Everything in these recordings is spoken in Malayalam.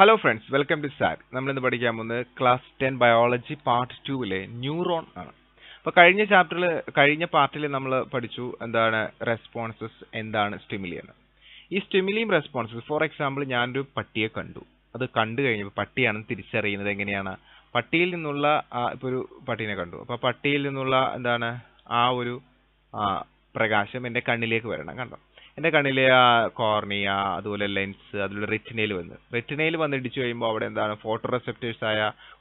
ഹലോ ഫ്രണ്ട്സ് വെൽക്കം ടു സാറ്റ് നമ്മളിന്ന് പഠിക്കാൻ പോകുന്നത് ക്ലാസ് ടെൻ ബയോളജി പാർട്ട് ടുവിലെ ന്യൂറോൺ ആണ് അപ്പോൾ കഴിഞ്ഞ ചാപ്റ്ററിൽ കഴിഞ്ഞ പാർട്ടിൽ നമ്മൾ പഠിച്ചു എന്താണ് റെസ്പോൺസസ് എന്താണ് സ്റ്റിമിലി എന്ന് ഈ സ്റ്റിമിലിയും റെസ്പോൺസസ് ഫോർ എക്സാമ്പിൾ ഞാനൊരു പട്ടിയെ കണ്ടു അത് കണ്ടു കഴിഞ്ഞപ്പോൾ പട്ടിയാണെന്ന് തിരിച്ചറിയുന്നത് എങ്ങനെയാണ് പട്ടിയിൽ നിന്നുള്ള ഇപ്പോൾ ഒരു പട്ടീനെ കണ്ടു അപ്പോൾ പട്ടിയിൽ നിന്നുള്ള എന്താണ് ആ ഒരു പ്രകാശം എൻ്റെ കണ്ണിലേക്ക് വരണം കണ്ടോ എന്റെ കണ്ണിലെ ആ കോർണിയ അതുപോലെ ലെൻസ് അതുപോലെ റിറ്റിനയിൽ വന്ന് റിറ്റിനയിൽ വന്ന് ഇടിച്ചു കഴിയുമ്പോൾ അവിടെ എന്താണ് ഫോട്ടോ റെസെപ്റ്റേഴ്സ് ആയ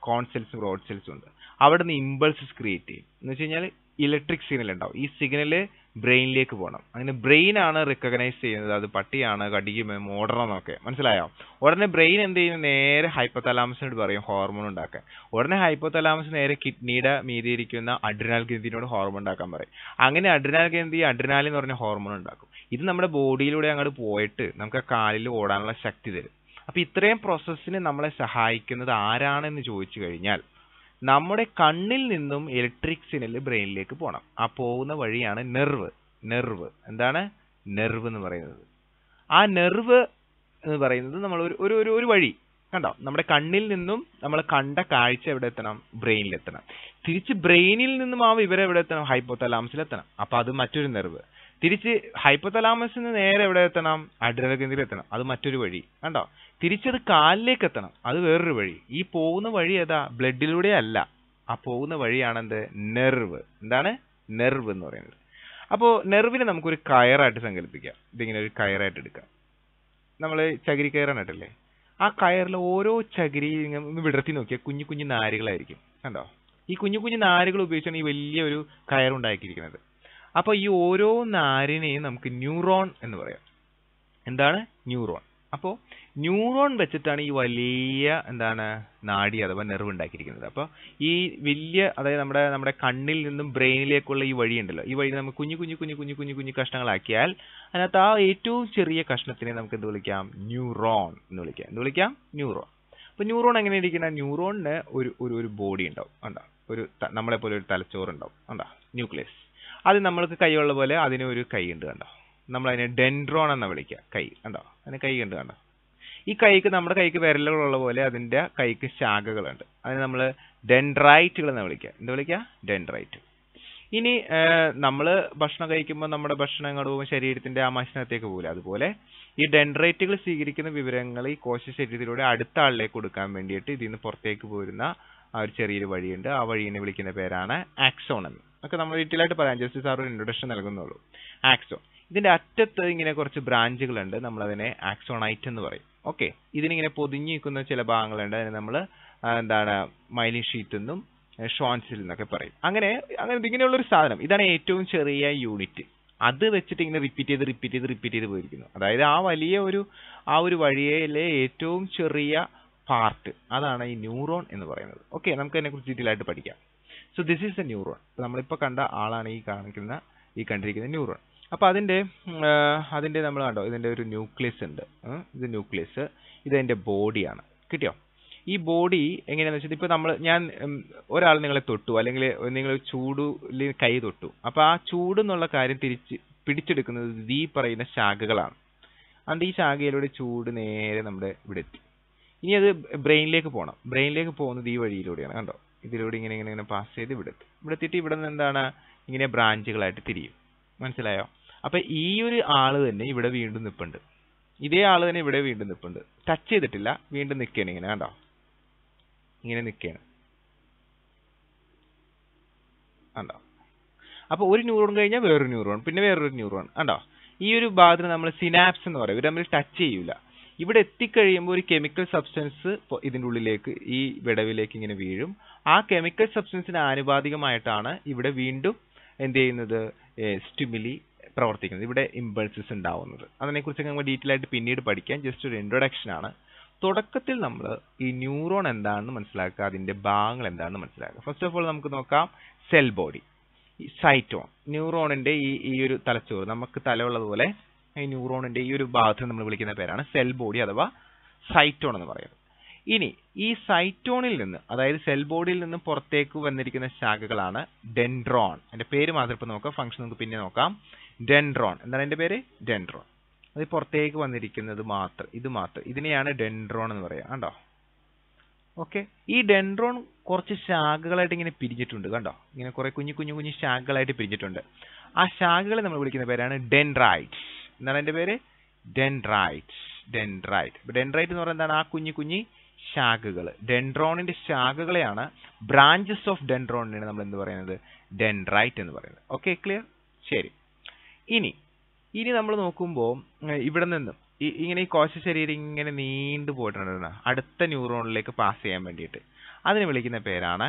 കോൺസെൽസും റോഡ് സെൽസും ഉണ്ട് അവിടെ നിന്ന് ഇമ്പൾസസ് ക്രിയേറ്റ് ചെയ്യും എന്ന് വെച്ച് കഴിഞ്ഞാൽ ഇലക്ട്രിക് സിഗ്നൽ ഉണ്ടാവും ഈ സിഗ്നൽ ബ്രെയിനിലേക്ക് പോകണം അങ്ങനെ ബ്രെയിൻ ആണ് റെക്കഗ്നൈസ് ചെയ്യുന്നത് അത് പട്ടിയാണ് കടിക്കുമേ ഓടണമെന്നൊക്കെ മനസ്സിലായോ ഉടനെ ബ്രെയിൻ എന്ത് ചെയ്യുന്നത് നേരെ ഹൈപ്പോതലാമസിനോട് പറയും ഹോർമോൺ ഉണ്ടാക്കാൻ ഉടനെ ഹൈപ്പോതലാമസ് നേരെ കിഡ്നിയുടെ മീതിയിരിക്കുന്ന അഡ്രിനാൽ ഗ്രന്ഥിനോട് ഹോർമോൺ ഉണ്ടാക്കാൻ പറയും അങ്ങനെ അഡ്രിനാൽ ഗ്രന്ഥി അഡ്രിനാലിന്ന് എന്ന് പറഞ്ഞ ഹോർമോൺ ഉണ്ടാക്കും ഇത് നമ്മുടെ ബോഡിയിലൂടെ അങ്ങോട്ട് പോയിട്ട് നമുക്ക് കാലിൽ ഓടാനുള്ള ശക്തി തരും അപ്പൊ ഇത്രയും പ്രോസസ്സിന് നമ്മളെ സഹായിക്കുന്നത് ആരാണെന്ന് ചോദിച്ചു കഴിഞ്ഞാൽ നമ്മുടെ കണ്ണിൽ നിന്നും ഇലക്ട്രിക് സിഗ്നൽ ബ്രെയിനിലേക്ക് പോകണം ആ പോകുന്ന വഴിയാണ് നെർവ് നെർവ് എന്താണ് നെർവ് എന്ന് പറയുന്നത് ആ നെർവ് എന്ന് പറയുന്നത് നമ്മൾ ഒരു ഒരു ഒരു വഴി കണ്ടോ നമ്മുടെ കണ്ണിൽ നിന്നും നമ്മൾ കണ്ട കാഴ്ച എവിടെ എത്തണം ബ്രെയിനിൽ എത്തണം തിരിച്ച് ബ്രെയിനിൽ നിന്നും ആ വിവരം എവിടെ എത്തണം ഹൈപ്പോതലാമസിൽ എത്തണം അപ്പൊ അത് മറ്റൊരു നെർവ് തിരിച്ച് ഹൈപ്പത്തലാമസിന് നേരെ എവിടെ എത്തണം അഡ്രനൽ ഗ്രന്ഥിയിൽ എത്തണം അത് മറ്റൊരു വഴി കണ്ടോ തിരിച്ചത് കാലിലേക്ക് എത്തണം അത് വേറൊരു വഴി ഈ പോകുന്ന വഴി ഏതാ ബ്ലഡിലൂടെ അല്ല ആ പോകുന്ന വഴിയാണെന്ത് നെർവ് എന്താണ് നെർവ് എന്ന് പറയുന്നത് അപ്പോൾ നെർവിനെ നമുക്കൊരു കയറായിട്ട് സങ്കല്പിക്കാം ഇതിങ്ങനെ ഒരു കയറായിട്ട് എടുക്കാം നമ്മൾ ചകിരി കയറാനായിട്ടല്ലേ ആ കയറിൽ ഓരോ ഇങ്ങനെ വിടർത്തി നോക്കിയാൽ കുഞ്ഞു കുഞ്ഞു നാരുകളായിരിക്കും കണ്ടോ ഈ കുഞ്ഞു കുഞ്ഞു നാരുകൾ ഉപയോഗിച്ചാണ് ഈ വലിയ ഒരു കയറുണ്ടാക്കിയിരിക്കുന്നത് അപ്പോൾ ഈ ഓരോ നാരിനെയും നമുക്ക് ന്യൂറോൺ എന്ന് പറയാം എന്താണ് ന്യൂറോൺ അപ്പോൾ ന്യൂറോൺ വെച്ചിട്ടാണ് ഈ വലിയ എന്താണ് നാഡി അഥവാ നെർവ് ഉണ്ടാക്കിയിരിക്കുന്നത് അപ്പോൾ ഈ വലിയ അതായത് നമ്മുടെ നമ്മുടെ കണ്ണിൽ നിന്നും ബ്രെയിനിലേക്കുള്ള ഈ വഴി ഉണ്ടല്ലോ ഈ വഴി നമുക്ക് കുഞ്ഞു കുഞ്ഞു കുഞ്ഞു കുഞ്ഞു കുഞ്ഞു കുഞ്ഞു കഷ്ണങ്ങളാക്കിയാൽ അതിനകത്ത് ആ ഏറ്റവും ചെറിയ കഷ്ണത്തിനെ നമുക്ക് എന്ത് വിളിക്കാം ന്യൂറോൺ എന്ന് വിളിക്കാം എന്ത് വിളിക്കാം ന്യൂറോൺ അപ്പോൾ ന്യൂറോൺ എങ്ങനെ ഇരിക്കുന്ന ന്യൂറോണിന് ഒരു ഒരു ബോഡി ഉണ്ടാവും ഉണ്ടോ ഒരു നമ്മളെപ്പോലെ ഒരു തലച്ചോറുണ്ടാവും ഉണ്ടോ ന്യൂക്ലിയസ് അത് നമ്മൾക്ക് കൈയുള്ള പോലെ അതിന് ഒരു കൈ ഉണ്ട് കണ്ടോ നമ്മൾ അതിനെ ഡെൻഡ്രോൺ എന്ന് വിളിക്കുക കൈ കണ്ടോ അതിന് കൈ ഉണ്ട് കണ്ടോ ഈ കൈക്ക് നമ്മുടെ കൈക്ക് വിരലുകളുള്ള പോലെ അതിൻ്റെ കൈക്ക് ശാഖകളുണ്ട് അതിന് നമ്മൾ ഡെൻഡ്രൈറ്റുകൾ എന്ന് വിളിക്കുക എന്താ വിളിക്കുക ഡെൻഡ്രൈറ്റ് ഇനി നമ്മൾ ഭക്ഷണം കഴിക്കുമ്പോൾ നമ്മുടെ ഭക്ഷണം ശരീരത്തിൻ്റെ ശരീരത്തിന്റെ ആമാശനത്തേക്ക് പോകില്ല അതുപോലെ ഈ ഡെൻഡ്രൈറ്റുകൾ സ്വീകരിക്കുന്ന വിവരങ്ങൾ ഈ കോശ ശരീരത്തിലൂടെ അടുത്ത ആളിലേക്ക് കൊടുക്കാൻ വേണ്ടിയിട്ട് ഇതിൽ നിന്ന് പുറത്തേക്ക് പോരുന്ന ആ ഒരു ചെറിയൊരു വഴിയുണ്ട് ആ വഴിനെ വിളിക്കുന്ന പേരാണ് എന്ന് ഒക്കെ നമ്മൾ ഡീറ്റെയിൽ പറയാം ജസ്റ്റ് സാർ ഒരു ഇൻട്രൊഡക്ഷൻ നൽകുന്നുള്ളൂ ആക്സോ ഇതിന്റെ അറ്റത്ത് ഇങ്ങനെ കുറച്ച് ബ്രാഞ്ചുകളുണ്ട് നമ്മൾ അതിനെ ആക്സോണൈറ്റ് എന്ന് പറയും ഓക്കെ ഇതിനിങ്ങനെ പൊതിഞ്ഞു നിൽക്കുന്ന ചില ഭാഗങ്ങളുണ്ട് അതിനെ നമ്മൾ എന്താണ് മൈലിൻ ഷീറ്റ് എന്നും ഷോൺസിൽ എന്നൊക്കെ പറയും അങ്ങനെ അങ്ങനെ ഇങ്ങനെയുള്ള ഒരു സാധനം ഇതാണ് ഏറ്റവും ചെറിയ യൂണിറ്റ് അത് വെച്ചിട്ട് ഇങ്ങനെ റിപ്പീറ്റ് ചെയ്ത് റിപ്പീറ്റ് ചെയ്ത് റിപ്പീറ്റ് ചെയ്ത് പോയിരിക്കുന്നു അതായത് ആ വലിയ ഒരു ആ ഒരു വഴിയിലെ ഏറ്റവും ചെറിയ പാർട്ട് അതാണ് ഈ ന്യൂറോൺ എന്ന് പറയുന്നത് ഓക്കെ നമുക്ക് കുറിച്ച് ഡീറ്റെയിൽ ആയിട്ട് പഠിക്കാം so this is a neuron നമ്മളിപ്പോൾ കണ്ട ആളാണ് ഈ കാണിക്കുന്ന ഈ കണ്ടിരിക്കുന്ന ന്യൂറോൺ അപ്പോൾ അതിന്റെ അതിന്റെ നമ്മൾ കണ്ടോ ഇതിന്റെ ഒരു ന്യൂക്ലിയസ് ഉണ്ട് ഇത് ന്യൂക്ലിയസ് ഇത് അതിൻ്റെ ബോഡിയാണ് കിട്ടിയോ ഈ ബോഡി എങ്ങനെയാണെന്ന് വെച്ചാൽ ഇപ്പൊ നമ്മൾ ഞാൻ ഒരാൾ നിങ്ങളെ തൊട്ടു അല്ലെങ്കിൽ നിങ്ങൾ ചൂടിൽ കൈ തൊട്ടു അപ്പോൾ ആ ചൂട് എന്നുള്ള കാര്യം തിരിച്ച് പിടിച്ചെടുക്കുന്നത് ഈ പറയുന്ന ശാഖകളാണ് അതുകൊണ്ട് ഈ ശാഖയിലൂടെ ചൂട് നേരെ നമ്മുടെ ഇവിടെ എത്തി ഇനി അത് ബ്രെയിനിലേക്ക് പോകണം ബ്രെയിനിലേക്ക് പോകുന്നത് ഈ വഴിയിലൂടെയാണ് കണ്ടോ ഇതിലൂടെ ഇങ്ങനെ ഇങ്ങനെ ഇങ്ങനെ പാസ് ചെയ്ത് ഇവിടെ എത്തും ഇവിടെ എത്തിയിട്ട് ഇവിടെ നിന്ന് എന്താണ് ഇങ്ങനെ ബ്രാഞ്ചുകളായിട്ട് തിരിയും മനസ്സിലായോ അപ്പൊ ഈ ഒരു ആള് തന്നെ ഇവിടെ വീണ്ടും നിൽപ്പുണ്ട് ഇതേ ആള് തന്നെ ഇവിടെ വീണ്ടും നിൽപ്പുണ്ട് ടച്ച് ചെയ്തിട്ടില്ല വീണ്ടും നിൽക്കുകയാണ് ഇങ്ങനെ കണ്ടോ ഇങ്ങനെ നിൽക്കുകയാണ് കണ്ടോ അപ്പോൾ ഒരു ന്യൂറോൺ കഴിഞ്ഞാൽ വേറൊരു ന്യൂറോൺ പിന്നെ വേറൊരു ന്യൂറോൺ കണ്ടോ ഈ ഒരു ഭാഗത്തിന് നമ്മൾ സിനാപ്സ് എന്ന് പറയും ഇവർ തമ്മിൽ ടച്ച് ചെയ്യൂല ഇവിടെ എത്തിക്കഴിയുമ്പോൾ ഒരു കെമിക്കൽ സബ്സ്റ്റൻസ് ഇതിൻ്റെ ഉള്ളിലേക്ക് ഈ വിടവിലേക്ക് ഇങ്ങനെ വീഴും ആ കെമിക്കൽ സബ്സ്റ്റൻസിന് ആനുപാതികമായിട്ടാണ് ഇവിടെ വീണ്ടും എന്ത് ചെയ്യുന്നത് സ്റ്റിമുലി പ്രവർത്തിക്കുന്നത് ഇവിടെ ഇമ്പൾസസ് ഉണ്ടാവുന്നത് അതിനെക്കുറിച്ച് നമ്മൾ ഡീറ്റെയിൽ ആയിട്ട് പിന്നീട് പഠിക്കാം ജസ്റ്റ് ഒരു ഇൻട്രൊഡക്ഷൻ ആണ് തുടക്കത്തിൽ നമ്മൾ ഈ ന്യൂറോൺ എന്താണെന്ന് മനസ്സിലാക്കുക അതിന്റെ ഭാഗങ്ങൾ എന്താണെന്ന് മനസ്സിലാക്കുക ഫസ്റ്റ് ഓഫ് ഓൾ നമുക്ക് നോക്കാം സെൽ ബോഡി സൈറ്റോൺ ന്യൂറോണിന്റെ ഈ ഈ ഒരു തലച്ചോറ് നമുക്ക് തലയുള്ളതുപോലെ ഈ ന്യൂറോണിന്റെ ഈ ഒരു ഭാഗത്ത് നമ്മൾ വിളിക്കുന്ന പേരാണ് സെൽ ബോഡി അഥവാ സൈറ്റോൺ എന്ന് പറയുന്നത് ഇനി ഈ സൈറ്റോണിൽ നിന്ന് അതായത് സെൽ ബോഡിയിൽ നിന്ന് പുറത്തേക്ക് വന്നിരിക്കുന്ന ശാഖകളാണ് ഡെൻഡ്രോൺ അതിന്റെ പേര് മാത്രം ഇപ്പൊ നോക്കാം ഫംഗ്ഷൻ നമുക്ക് പിന്നെ നോക്കാം ഡെൻഡ്രോൺ എന്താണ് അതിന്റെ പേര് ഡെൻഡ്രോൺ അത് പുറത്തേക്ക് വന്നിരിക്കുന്നത് മാത്രം ഇത് മാത്രം ഇതിനെയാണ് ഡെൻഡ്രോൺ എന്ന് പറയുക കണ്ടോ ഓക്കെ ഈ ഡെൻഡ്രോൺ കുറച്ച് ശാഖകളായിട്ട് ഇങ്ങനെ പിരിഞ്ഞിട്ടുണ്ട് കണ്ടോ ഇങ്ങനെ കുറെ കുഞ്ഞു കുഞ്ഞു കുഞ്ഞു ശാഖകളായിട്ട് പിരിഞ്ഞിട്ടുണ്ട് ആ ശാഖകളെ നമ്മൾ വിളിക്കുന്ന പേരാണ് ഡെൻഡ്രൈറ്റ്സ് എന്താണ് അതിന്റെ പേര് ഡെൻഡ്രൈറ്റ്സ് ഡെൻഡ്രൈറ്റ് ഡെൻഡ്രൈറ്റ് എന്ന് പറയുന്നത് ആ കുഞ്ഞു കുഞ്ഞി ശാഖകൾ ഡെൻഡ്രോണിന്റെ ശാഖകളെയാണ് ബ്രാഞ്ചസ് ഓഫ് ഡെൻഡ്രോണിനെ നമ്മൾ എന്ത് പറയുന്നത് ഡെൻഡ്രൈറ്റ് എന്ന് പറയുന്നത് ഓക്കെ ക്ലിയർ ശരി ഇനി ഇനി നമ്മൾ നോക്കുമ്പോൾ ഇവിടെ നിന്നും ഈ ഇങ്ങനെ ഈ കോശ ശരീരം ഇങ്ങനെ നീണ്ടു പോയിട്ടുണ്ട് അടുത്ത ന്യൂറോണിലേക്ക് പാസ് ചെയ്യാൻ വേണ്ടിയിട്ട് അതിനെ വിളിക്കുന്ന പേരാണ്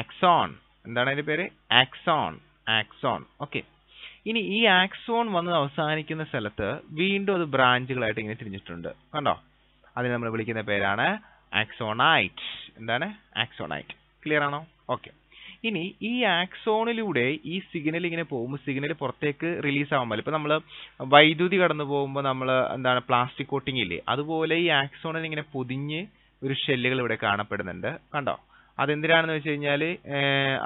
ആക്സോൺ എന്താണ് അതിൻ്റെ പേര് ആക്സോൺ ആക്സോൺ ഓക്കെ ഇനി ഈ ആക്സോൺ വന്ന് അവസാനിക്കുന്ന സ്ഥലത്ത് വീണ്ടും അത് ബ്രാഞ്ചുകളായിട്ട് ഇങ്ങനെ തിരിഞ്ഞിട്ടുണ്ട് കണ്ടോ അതിനെ നമ്മൾ വിളിക്കുന്ന പേരാണ് ആക്സോണൈറ്റ് എന്താണ് ആക്സോണൈറ്റ് ക്ലിയർ ആണോ ഓക്കെ ഇനി ഈ ആക്സോണിലൂടെ ഈ സിഗ്നൽ ഇങ്ങനെ പോകുമ്പോൾ സിഗ്നൽ പുറത്തേക്ക് റിലീസ് ആവുമ്പോൾ ഇപ്പം നമ്മൾ വൈദ്യുതി കടന്നു പോകുമ്പോൾ നമ്മൾ എന്താണ് പ്ലാസ്റ്റിക് കോട്ടിംഗ് ഇല്ലേ അതുപോലെ ഈ ആക്സോണിൽ ഇങ്ങനെ പൊതിഞ്ഞ് ഒരു ഷെല്ലുകൾ ഇവിടെ കാണപ്പെടുന്നുണ്ട് കണ്ടോ അതെന്തിനാണെന്ന് വെച്ച് കഴിഞ്ഞാൽ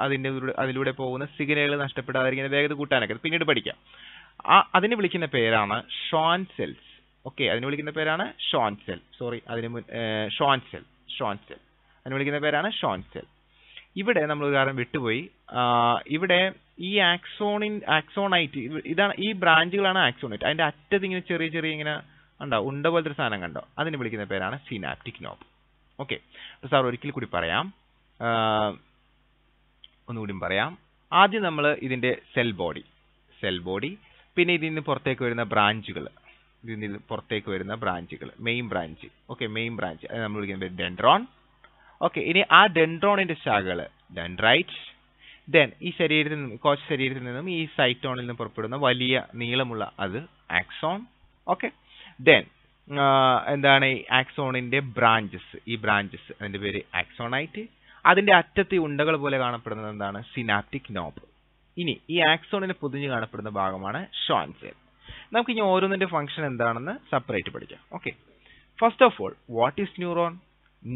അതിൻ്റെ അതിലൂടെ പോകുന്ന സിഗ്നലുകൾ നഷ്ടപ്പെടാതിരിക്കുന്ന വേഗത കൂട്ടാനൊക്കെ പിന്നീട് പഠിക്കാം ആ അതിന് വിളിക്കുന്ന പേരാണ് ഷോൺ സെൽസ് ഓക്കെ അതിന് വിളിക്കുന്ന പേരാണ് ഷോൺ സെൽ സോറി അതിന് ഷോൺ സെൽ ഷോൺ സെൽ അതിന് വിളിക്കുന്ന പേരാണ് ഷോൺ സെൽ ഇവിടെ നമ്മൾ ഒരു കാരണം വിട്ടുപോയി ഇവിടെ ഈ ആക്സോണിൻ ആക്സോണൈറ്റ് ഇതാണ് ഈ ബ്രാഞ്ചുകളാണ് ആക്സോണൈറ്റ് അതിൻ്റെ അറ്റത്ത് ഇങ്ങനെ ചെറിയ ചെറിയ ഇങ്ങനെ ഉണ്ടോ ഉണ്ട പോലത്തെ സാധനം കണ്ടോ അതിന് വിളിക്കുന്ന പേരാണ് സിനാപ്റ്റിക് നോബ് ഓക്കെ സാർ ഒരിക്കൽ കൂടി പറയാം ഒന്നുകൂടി പറയാം ആദ്യം നമ്മൾ ഇതിന്റെ സെൽ ബോഡി സെൽ ബോഡി പിന്നെ ഇതിൽ നിന്ന് പുറത്തേക്ക് വരുന്ന ബ്രാഞ്ചുകൾ ഇതിൽ നിന്ന് പുറത്തേക്ക് വരുന്ന ബ്രാഞ്ചുകൾ main branch okay main branch അത് നമ്മൾ വിളിക്കുന്നത് ഡെൻഡ്രോൺ ഓക്കെ ഇനി ആ ഡെൻഡ്രോണിൻ്റെ ശാഖകൾ ഡെൻഡ്രൈറ്റ്സ് ദെൻ ഈ ശരീരത്തിൽ നിന്നും കോശ ശരീരത്തിൽ നിന്നും ഈ സൈറ്റോണിൽ നിന്ന് പുറപ്പെടുന്ന വലിയ നീളമുള്ള അത് ആക്സോൺ ഓക്കെ ദെൻ എന്താണ് ഈ ആക്സോണിൻ്റെ ബ്രാഞ്ചസ് ഈ ബ്രാഞ്ചസ് അതിന്റെ പേര് ആക്സോണൈറ്റ് അതിന്റെ അറ്റത്ത് ഉണ്ടകൾ പോലെ കാണപ്പെടുന്നത് എന്താണ് സിനാപ്റ്റിക് നോബ് ഇനി ഈ ആക്സോണിന് പൊതിഞ്ഞ് കാണപ്പെടുന്ന ഭാഗമാണ് ഷോൺ സെൽ നമുക്ക് ഇനി ഓരോന്നിന്റെ ഫംഗ്ഷൻ എന്താണെന്ന് സെപ്പറേറ്റ് പഠിക്കാം okay first of all what is neuron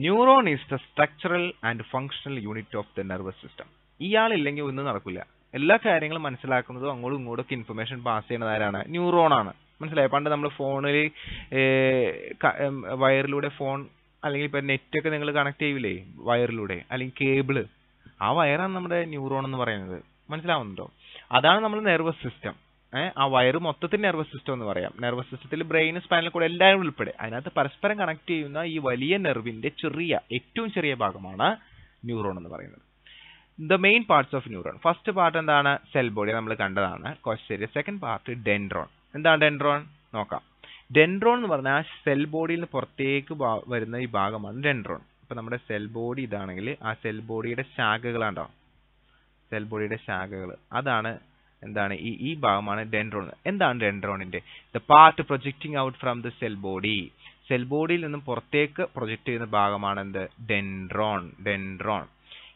neuron is the structural and functional unit of the nervous system ഇയാളില്ലെങ്കിൽ ഒന്നും നടക്കില്ല എല്ലാ കാര്യങ്ങളും മനസ്സിലാക്കുന്നതും അങ്ങോട്ടും ഇങ്ങോട്ടൊക്കെ ഇൻഫർമേഷൻ പാസ് ചെയ്യുന്നത് ആരാണ് ന്യൂറോൺ ആണ് മനസ്സിലായി പണ്ട് നമ്മൾ ഫോണിൽ വയറിലൂടെ ഫോൺ അല്ലെങ്കിൽ ഇപ്പൊ ഒക്കെ നിങ്ങൾ കണക്ട് ചെയ്യൂലേ വയറിലൂടെ അല്ലെങ്കിൽ കേബിള് ആ വയറാണ് നമ്മുടെ ന്യൂറോൺ എന്ന് പറയുന്നത് മനസ്സിലാവുന്നുണ്ടോ അതാണ് നമ്മുടെ നെർവസ് സിസ്റ്റം ആ വയറ് മൊത്തത്തിൽ നെർവസ് സിസ്റ്റം എന്ന് പറയാം നെർവസ് സിസ്റ്റത്തിൽ ബ്രെയിൻ സ്പൈനൽ കൂടെ എല്ലാവരും ഉൾപ്പെടെ അതിനകത്ത് പരസ്പരം കണക്ട് ചെയ്യുന്ന ഈ വലിയ നെർവിന്റെ ചെറിയ ഏറ്റവും ചെറിയ ഭാഗമാണ് ന്യൂറോൺ എന്ന് പറയുന്നത് the main parts of neuron first part എന്താണ് സെൽ ബോഡി നമ്മൾ കണ്ടതാണ് കോശ്ശേരി സെക്കൻഡ് പാർട്ട് ഡെൻഡ്രോൺ എന്താണ് ഡെൻഡ്രോൺ നോക്കാം ഡെൻഡ്രോൺ എന്ന് പറഞ്ഞാൽ ആ സെൽ ബോഡിയിൽ നിന്ന് പുറത്തേക്ക് വരുന്ന ഈ ഭാഗമാണ് ഡെൻഡ്രോൺ അപ്പോൾ നമ്മുടെ സെൽ ബോഡി ഇതാണെങ്കിൽ ആ സെൽ ബോഡിയുടെ ശാഖകളാണ്ടോ സെൽ ബോഡിയുടെ ശാഖകൾ അതാണ് എന്താണ് ഈ ഈ ഭാഗമാണ് ഡെൻഡ്രോൺ എന്താണ് ഡെൻഡ്രോണിന്റെ the part projecting out from the cell body cell ബോഡിയിൽ നിന്നും പുറത്തേക്ക് പ്രൊജക്ട് ചെയ്യുന്ന ഭാഗമാണ് എന്ത് dendron dendron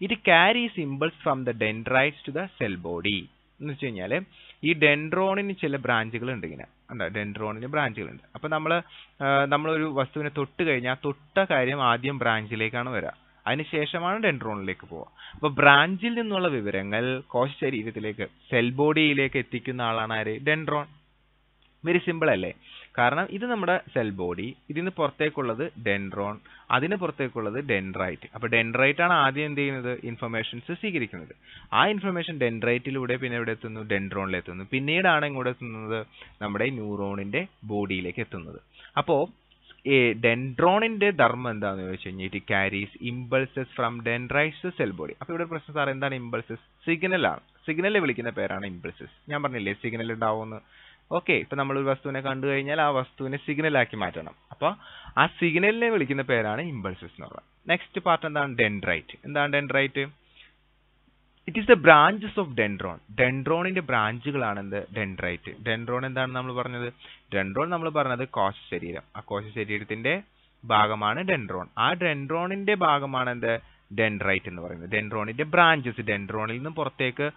it carry impulses from the dendrites to the cell body എന്ന് വെച്ച് കഴിഞ്ഞാൽ ഈ ഡെൻഡ്രോണിന് ചില ബ്രാഞ്ചുകൾ ഉണ്ട് ഇങ്ങനെ ഉണ്ട് ഡെൻഡ്രോണിന് ബ്രാഞ്ചുകളുണ്ട് അപ്പോൾ നമ്മൾ നമ്മളൊരു വസ്തുവിനെ തൊട്ട് കഴിഞ്ഞാൽ തൊട്ട കാര്യം ആദ്യം ബ്രാഞ്ചിലേക്കാണ് വരിക അതിനുശേഷമാണ് ഡെൻഡ്രോണിലേക്ക് പോവുക അപ്പോൾ ബ്രാഞ്ചിൽ നിന്നുള്ള വിവരങ്ങൾ കോശശരീരത്തിലേക്ക് സെൽ ബോഡിയിലേക്ക് എത്തിക്കുന്ന ആളാണ് ആര് ഡെൻഡ്രോൺ വെരി സിമ്പിൾ അല്ലേ കാരണം ഇത് നമ്മുടെ സെൽ ബോഡി ഇതിന് പുറത്തേക്കുള്ളത് ഡെൻഡ്രോൺ അതിന് പുറത്തേക്കുള്ളത് ഡെൻഡ്രൈറ്റ് അപ്പൊ ഡെൻഡ്രൈറ്റ് ആണ് ആദ്യം എന്ത് ചെയ്യുന്നത് ഇൻഫർമേഷൻസ് സ്വീകരിക്കുന്നത് ആ ഇൻഫർമേഷൻ ഡെൻഡ്രൈറ്റിലൂടെ പിന്നെ ഇവിടെ എത്തുന്നു എത്തുന്നു പിന്നീടാണ് ഇങ്ങോട്ട് എത്തുന്നത് നമ്മുടെ ന്യൂറോണിന്റെ ബോഡിയിലേക്ക് എത്തുന്നത് അപ്പോ ഈ ഡെൻഡ്രോണിന്റെ ധർമ്മം എന്താന്ന് ചോദിച്ചു കഴിഞ്ഞാൽ it carries impulses from dendrites to cell body അപ്പൊ ഇവിടെ പ്രശ്നം സാർ എന്താണ് ഇമ്പൾസസ് സിഗ്നലാണ് സിഗ്നലിൽ വിളിക്കുന്ന പേരാണ് ഇമ്പൾസസ് ഞാൻ പറഞ്ഞില്ലേ സിഗ്നൽ ഉണ്ടാവുമെന്ന് ഓക്കെ ഇപ്പൊ നമ്മൾ ഒരു വസ്തുവിനെ കണ്ടു കഴിഞ്ഞാൽ ആ വസ്തുവിനെ സിഗ്നൽ ആക്കി മാറ്റണം അപ്പോൾ ആ സിഗ്നലിനെ വിളിക്കുന്ന പേരാണ് ഇമ്പൾസസ് എന്ന് പറയുന്നത് നെക്സ്റ്റ് പാർട്ട് എന്താണ് ഡെൻഡ്രൈറ്റ് എന്താണ് dendrite it is the branches of dendron ഡെൻഡ്രോണിന്റെ ബ്രാഞ്ചുകളാണ് എന്ത് ഡെൻഡ്രൈറ്റ് ഡെൻഡ്രോൺ എന്താണ് നമ്മൾ പറഞ്ഞത് ഡെൻഡ്രോൺ നമ്മൾ പറഞ്ഞത് കോശ ശരീരം ആ കോശ ശരീരത്തിന്റെ ഭാഗമാണ് ഡെൻഡ്രോൺ ആ ഡെൻഡ്രോണിന്റെ ഭാഗമാണ് എന്ത് ഡെൻഡ്രൈറ്റ് എന്ന് പറയുന്നത് ഡെൻഡ്രോണിന്റെ ബ്രാഞ്ചസ് ഡെൻഡ്രോണിൽ നിന്ന് പുറത്തേക്ക്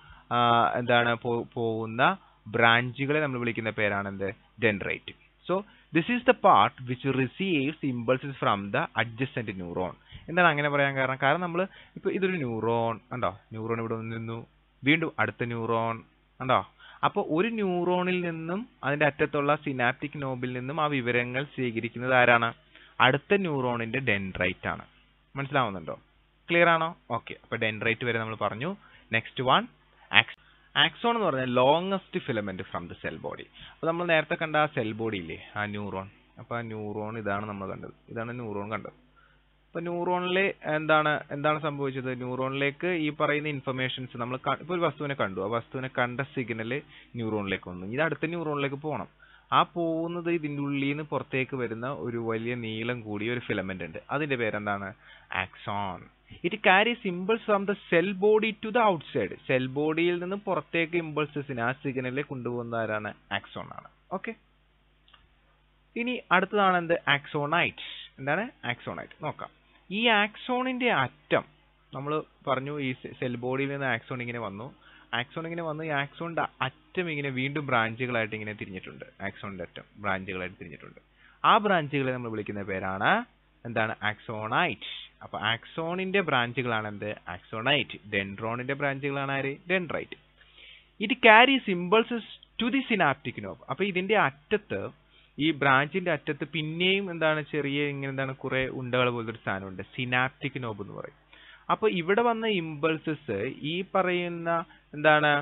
എന്താണ് പോകുന്ന ബ്രാഞ്ചുകളെ നമ്മൾ വിളിക്കുന്ന പേരാണ് എന്ത് dendrite so this is the part which receives impulses from the adjacent neuron എന്താണ് അങ്ങനെ പറയാൻ കാരണം കാരണം നമ്മൾ ഇപ്പോൾ ഇതൊരു ന്യൂറോൺ ഉണ്ടോ ന്യൂറോൺ ഇവിടെ നിന്നു വീണ്ടും അടുത്ത ന്യൂറോൺ ഉണ്ടോ അപ്പോൾ ഒരു ന്യൂറോണിൽ നിന്നും അതിന്റെ അറ്റത്തുള്ള സിനാപ്റ്റിക് നോബിൽ നിന്നും ആ വിവരങ്ങൾ സ്വീകരിക്കുന്നത് ആരാണ് അടുത്ത ന്യൂറോണിന്റെ ഡെൻഡ്രൈറ്റ് ആണ് മനസ്സിലാവുന്നുണ്ടോ ക്ലിയർ ആണോ ഓക്കെ അപ്പോൾ ഡെൻഡ്രൈറ്റ് വരെ നമ്മൾ പറഞ്ഞു നെക്സ്റ്റ് വൺ ആക്സ് ആക്സോൺ എന്ന് പറഞ്ഞാൽ longest filament from the cell body അപ്പോൾ നമ്മൾ നേരത്തെ കണ്ട ആ സെൽ ബോഡി ഇല്ലേ ആ ന്യൂറോൺ അപ്പോൾ ആ ന്യൂറോൺ ഇതാണ് നമ്മൾ കണ്ടത് ഇതാണ് ന്യൂറോൺ കണ്ടത് അപ്പോൾ ന്യൂറോണിലെ എന്താണ് എന്താണ് സംഭവിച്ചത് ന്യൂറോണിലേക്ക് ഈ പറയുന്ന ഇൻഫർമേഷൻസ് നമ്മൾ ഇപ്പൊ ഒരു വസ്തുവിനെ കണ്ടു ആ വസ്തുവിനെ കണ്ട സിഗ്നൽ ന്യൂറോണിലേക്ക് വന്നു ഇത് അടുത്ത ന്യൂറോണിലേക്ക് പോകണം ആ പോകുന്നത് ഇതിൻ്റെ ഉള്ളിൽ നിന്ന് പുറത്തേക്ക് വരുന്ന ഒരു വലിയ നീളം കൂടിയ ഒരു ഫിലമെന്റ് ഉണ്ട് അതിന്റെ പേരെന്താണ് axon it carries impulse from the cell body to the outside cell ബോഡിയിൽ നിന്ന് പുറത്തേക്ക് ഇമ്പിൾസിന് ആ സിഗ്നലിൽ കൊണ്ടുപോകുന്ന ആരാണ് ആക്സോൺ ആണ് ഓക്കെ ഇനി അടുത്തതാണ് എന്ത് ആക്സോണൈറ്റ് എന്താണ് ആക്സോണൈറ്റ് നോക്കാം ഈ ആക്സോണിന്റെ അറ്റം നമ്മൾ പറഞ്ഞു ഈ സെൽ ബോഡിയിൽ നിന്ന് ആക്സോൺ ഇങ്ങനെ വന്നു ആക്സോൺ ഇങ്ങനെ വന്നു ഈ ആക്സോണിന്റെ അറ്റം ഇങ്ങനെ വീണ്ടും ബ്രാഞ്ചുകളായിട്ട് ഇങ്ങനെ തിരിഞ്ഞിട്ടുണ്ട് ആക്സോണിന്റെ അറ്റം ബ്രാഞ്ചുകളായിട്ട് തിരിഞ്ഞിട്ടുണ്ട് ആ ബ്രാഞ്ചുകളെ നമ്മൾ വിളിക്കുന്ന പേരാണ് എന്താണ് ആക്സോണൈറ്റ് അപ്പൊ ആക്സോണിന്റെ ബ്രാഞ്ചുകളാണ് എന്ത് ആക്സോണൈറ്റ് ഡെൻഡ്രോണിന്റെ ബ്രാഞ്ചുകളാണ് ആര് dendrite it carry impulses to the synaptic knob അപ്പൊ ഇതിന്റെ അറ്റത്ത് ഈ ബ്രാഞ്ചിന്റെ അറ്റത്ത് പിന്നെയും എന്താണ് ചെറിയ ഇങ്ങനെ എന്താണ് കുറെ ഉണ്ടകൾ പോലൊരു സാധനമുണ്ട് സിനാപ്റ്റിക് നോബ് എന്ന് പറയും അപ്പൊ ഇവിടെ വന്ന ഇമ്പൾസസ് ഈ പറയുന്ന എന്താണ്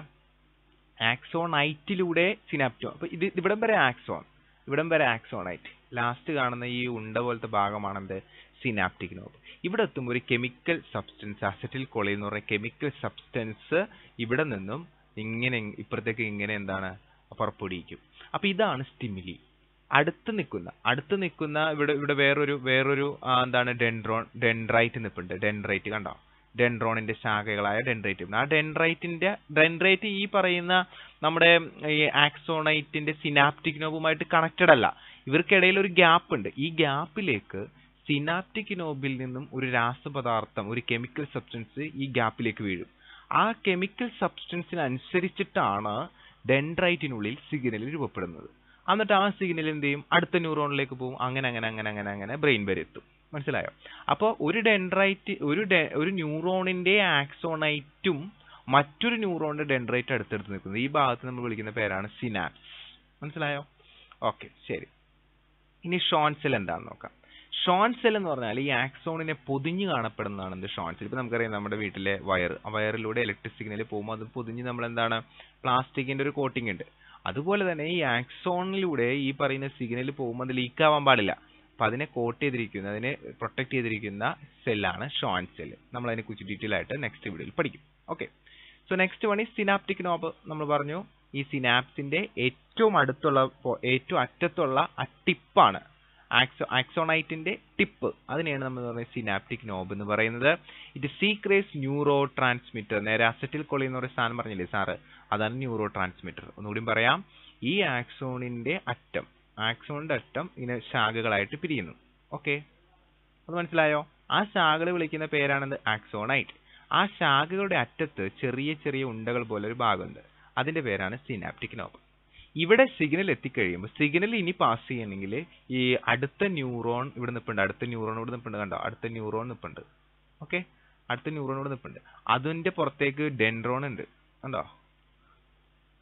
ആക്സോണൈറ്റിലൂടെ സിനാപ്റ്റോ അപ്പൊ ഇത് ഇവിടം വരെ ആക്സോൺ ഇവിടം വരെ ആക്സോണൈറ്റ് ലാസ്റ്റ് കാണുന്ന ഈ ഉണ്ട പോലത്തെ ഭാഗമാണെന്ത് സിനാപ്റ്റിക് നോബ് ഇവിടെ എത്തുമ്പോൾ ഒരു കെമിക്കൽ സബ്സ്റ്റൻസ് അസറ്റിൽ കൊളൈൻ എന്ന് പറയുന്ന കെമിക്കൽ സബ്സ്റ്റൻസ് ഇവിടെ നിന്നും ഇങ്ങനെ ഇപ്പുറത്തേക്ക് ഇങ്ങനെ എന്താണ് പുറപ്പെടുവിക്കും അപ്പൊ ഇതാണ് സ്റ്റിമിലി അടുത്ത് നിൽക്കുന്ന അടുത്ത് നിൽക്കുന്ന ഇവിടെ ഇവിടെ വേറൊരു വേറൊരു എന്താണ് ഡെൻഡ്രോൺ ഡെൻഡ്രൈറ്റ് നിൽപ്പുണ്ട് ഡെൻഡ്രൈറ്റ് കണ്ടോ ഡെൻഡ്രോണിന്റെ ശാഖകളായ ഡെൻഡ്രൈറ്റ് ആ ഡെൻഡ്രൈറ്റിന്റെ ഡെൻഡ്രൈറ്റ് ഈ പറയുന്ന നമ്മുടെ ഈ ആക്സോണൈറ്റിന്റെ സിനാപ്റ്റിക് നോബുമായിട്ട് കണക്റ്റഡ് അല്ല ഇവർക്കിടയിൽ ഒരു ഗ്യാപ്പ് ഉണ്ട് ഈ ഗ്യാപ്പിലേക്ക് സിനാപ്റ്റിക് നോബിൽ നിന്നും ഒരു രാസപദാർത്ഥം ഒരു കെമിക്കൽ സബ്സ്റ്റൻസ് ഈ ഗ്യാപ്പിലേക്ക് വീഴും ആ കെമിക്കൽ സബ്സ്റ്റൻസിനനുസരിച്ചിട്ടാണ് ഡെൻഡ്രൈറ്റിനുള്ളിൽ സിഗ്നൽ രൂപപ്പെടുന്നത് എന്നിട്ട് ആ സിഗ്നൽ എന്ത് ചെയ്യും അടുത്ത ന്യൂറോണിലേക്ക് പോകും അങ്ങനെ അങ്ങനെ അങ്ങനെ അങ്ങനെ അങ്ങനെ ബ്രെയിൻ വരെ എത്തും മനസ്സിലായോ അപ്പോൾ ഒരു ഡെൻഡ്രൈറ്റ് ഒരു ഒരു ന്യൂറോണിന്റെ ആക്സോണൈറ്റും മറ്റൊരു ന്യൂറോണിന്റെ ഡെൻഡ്രൈറ്റ് അടുത്തടുത്ത് നിൽക്കുന്നത് ഈ ഭാഗത്ത് നമ്മൾ വിളിക്കുന്ന പേരാണ് സിനാപ്സ് മനസ്സിലായോ ഓക്കെ ശരി ഇനി ഷോൺസെൽ എന്താണെന്ന് നോക്കാം ഷോൺ സെൽ എന്ന് പറഞ്ഞാൽ ഈ ആക്സോണിനെ പൊതിഞ്ഞ് കാണപ്പെടുന്നതാണ് എന്ത് ഷോൺ സെൽ ഇപ്പൊ നമുക്കറിയാം നമ്മുടെ വീട്ടിലെ വയർ ആ വയറിലൂടെ ഇലക്ട്രിക് സിഗ്നൽ പോകുമ്പോൾ അത് പൊതിഞ്ഞ് നമ്മൾ എന്താണ് പ്ലാസ്റ്റിക്കിന്റെ ഒരു കോട്ടിംഗ് ഉണ്ട് അതുപോലെ തന്നെ ഈ ആക്സോണിലൂടെ ഈ പറയുന്ന സിഗ്നൽ പോകുമ്പോൾ അത് ലീക്ക് ആവാൻ പാടില്ല അപ്പൊ അതിനെ കോട്ട് ചെയ്തിരിക്കുന്ന അതിനെ പ്രൊട്ടക്ട് ചെയ്തിരിക്കുന്ന സെല്ലാണ് ഷോൺ സെൽ നമ്മൾ അതിനെ കുറിച്ച് ഡീറ്റെയിൽ ആയിട്ട് നെക്സ്റ്റ് വീഡിയോയിൽ പഠിക്കും ഓക്കെ സോ നെക്സ്റ്റ് വൺ ഈ സിനാപ്റ്റിക് നോബ് നമ്മൾ പറഞ്ഞു ഈ സിനാപ്സിന്റെ ഏറ്റവും അടുത്തുള്ള ഏറ്റവും അറ്റത്തുള്ള അട്ടിപ്പാണ് ആക്സോ ആക്സോണൈറ്റിന്റെ ടിപ്പ് അതിനെയാണ് നമ്മൾ പറയുന്നത് സിനാപ്റ്റിക് നോബ് എന്ന് പറയുന്നത് ഇറ്റ് സീക്രേസ് ന്യൂറോ ട്രാൻസ്മിറ്റർ നേരെ അസറ്റിൽ കൊളി എന്ന് പറയുന്ന സാധനം പറഞ്ഞില്ലേ സാറ് അതാണ് ന്യൂറോ ട്രാൻസ്മിറ്റർ ഒന്നുകൂടി പറയാം ഈ ആക്സോണിന്റെ അറ്റം ആക്സോണിന്റെ അറ്റം ഇങ്ങനെ ശാഖകളായിട്ട് പിരിയുന്നു ഓക്കെ അത് മനസ്സിലായോ ആ ശാഖകൾ വിളിക്കുന്ന പേരാണെന്ത് ആക്സോണൈറ്റ് ആ ശാഖകളുടെ അറ്റത്ത് ചെറിയ ചെറിയ ഉണ്ടകൾ പോലെ ഒരു ഭാഗമുണ്ട് അതിന്റെ പേരാണ് സിനാപ്റ്റിക് നോബ് ഇവിടെ സിഗ്നൽ എത്തിക്കഴിയുമ്പോൾ സിഗ്നൽ ഇനി പാസ് ചെയ്യണമെങ്കിൽ ഈ അടുത്ത ന്യൂറോൺ ഇവിടെ നിൽപ്പുണ്ട് അടുത്ത ന്യൂറോൺ ഇവിടെ നിൽപ്പുണ്ട് കണ്ടോ അടുത്ത ന്യൂറോൺ നിൽപ്പുണ്ട് ഓക്കെ അടുത്ത ന്യൂറോൺ ഇവിടെ നിൽപ്പുണ്ട് അതിന്റെ പുറത്തേക്ക് ഡെൻഡ്രോൺ ഉണ്ട് കണ്ടോ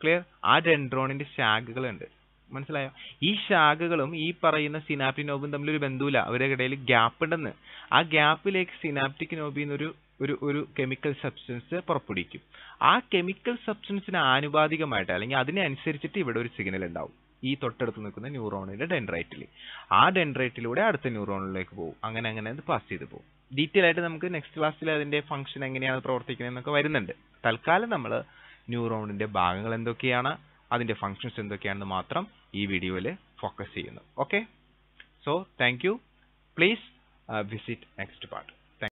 ക്ലിയർ ആ ഡെൻഡ്രോണിന്റെ ശാഖകളുണ്ട് മനസ്സിലായോ ഈ ശാഖകളും ഈ പറയുന്ന സിനാപ്റ്റിക് നോബും തമ്മിൽ ഒരു ബന്ധമില്ല അവരുടെ ഇടയിൽ ഗ്യാപ്പ് ഉണ്ടെന്ന് ആ ഗ്യാപ്പിലേക്ക് സിനാപ്റ്റിക് നോബിന്നൊരു ഒരു ഒരു കെമിക്കൽ സബ്സ്റ്റൻസ് പുറപ്പെടുവിക്കും ആ കെമിക്കൽ സബ്സ്റ്റൻസിന് ആനുപാതികമായിട്ട് അല്ലെങ്കിൽ അതിനനുസരിച്ചിട്ട് ഇവിടെ ഒരു സിഗ്നൽ ഉണ്ടാവും ഈ തൊട്ടടുത്ത് നിൽക്കുന്ന ന്യൂറോണിന്റെ ഡെൻഡ്രൈറ്റിൽ ആ ഡെൻഡ്രൈറ്റിലൂടെ അടുത്ത ന്യൂറോണിലേക്ക് പോകും അങ്ങനെ അങ്ങനെ അത് പാസ് ചെയ്ത് പോകും ഡീറ്റെയിൽ ആയിട്ട് നമുക്ക് നെക്സ്റ്റ് ക്ലാസ്സിൽ അതിന്റെ ഫംഗ്ഷൻ എങ്ങനെയാണ് പ്രവർത്തിക്കുന്നത് എന്നൊക്കെ വരുന്നുണ്ട് തൽക്കാലം നമ്മൾ ന്യൂറോണിന്റെ ഭാഗങ്ങൾ എന്തൊക്കെയാണ് അതിന്റെ ഫംഗ്ഷൻസ് എന്തൊക്കെയാണെന്ന് മാത്രം ഈ വീഡിയോയിൽ ഫോക്കസ് ചെയ്യുന്നു okay so thank you please visit next part